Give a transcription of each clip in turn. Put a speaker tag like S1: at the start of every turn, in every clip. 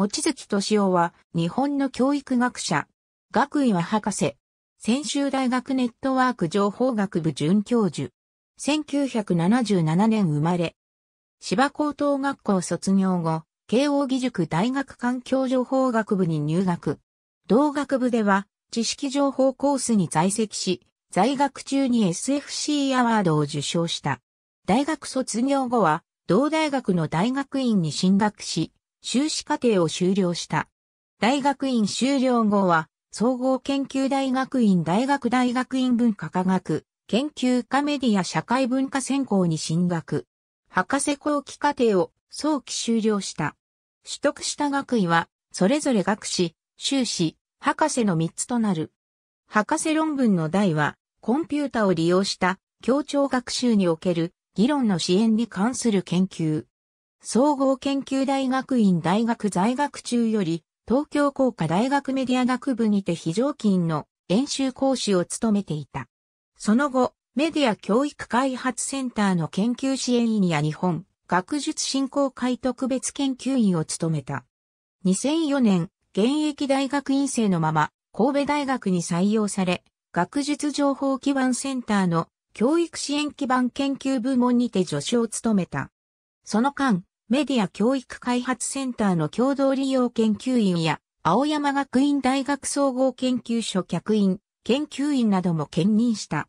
S1: 望月敏夫は日本の教育学者、学位は博士、専修大学ネットワーク情報学部准教授、1977年生まれ、芝高等学校卒業後、慶応義塾大学環境情報学部に入学。同学部では知識情報コースに在籍し、在学中に SFC アワードを受賞した。大学卒業後は、同大学の大学院に進学し、修士課程を修了した。大学院修了後は、総合研究大学院大学大学院文化科学、研究科メディア社会文化専攻に進学。博士後期課程を早期修了した。取得した学位は、それぞれ学士、修士、博士の3つとなる。博士論文の題は、コンピュータを利用した協調学習における議論の支援に関する研究。総合研究大学院大学在学中より、東京工科大学メディア学部にて非常勤の演習講師を務めていた。その後、メディア教育開発センターの研究支援員や日本学術振興会特別研究員を務めた。2004年、現役大学院生のまま、神戸大学に採用され、学術情報基盤センターの教育支援基盤研究部門にて助手を務めた。その間、メディア教育開発センターの共同利用研究員や、青山学院大学総合研究所客員、研究員なども兼任した。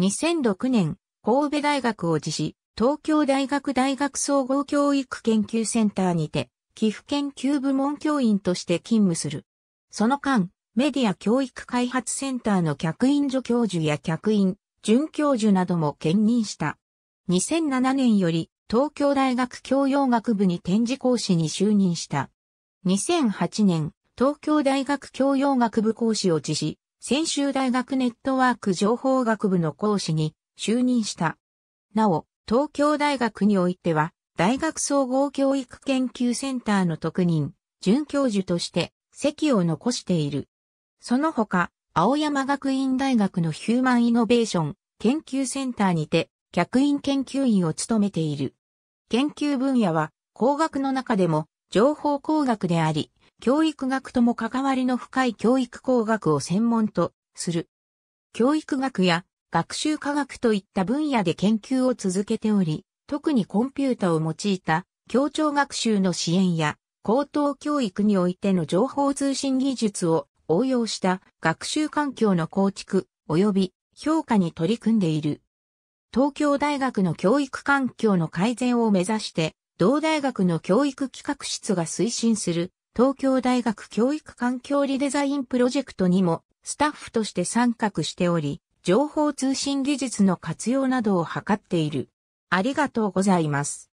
S1: 2006年、神戸大学を辞し、東京大学大学総合教育研究センターにて、寄付研究部門教員として勤務する。その間、メディア教育開発センターの客員助教授や客員、准教授なども兼任した。2007年より東京大学教養学部に展示講師に就任した。2008年、東京大学教養学部講師を辞し、専修大学ネットワーク情報学部の講師に就任した。なお、東京大学においては、大学総合教育研究センターの特任、准教授として席を残している。その他、青山学院大学のヒューマンイノベーション研究センターにて、客員研究員を務めている。研究分野は工学の中でも情報工学であり、教育学とも関わりの深い教育工学を専門とする。教育学や学習科学といった分野で研究を続けており、特にコンピュータを用いた協調学習の支援や高等教育においての情報通信技術を応用した学習環境の構築及び評価に取り組んでいる。東京大学の教育環境の改善を目指して、同大学の教育企画室が推進する東京大学教育環境リデザインプロジェクトにもスタッフとして参画しており、情報通信技術の活用などを図っている。ありがとうございます。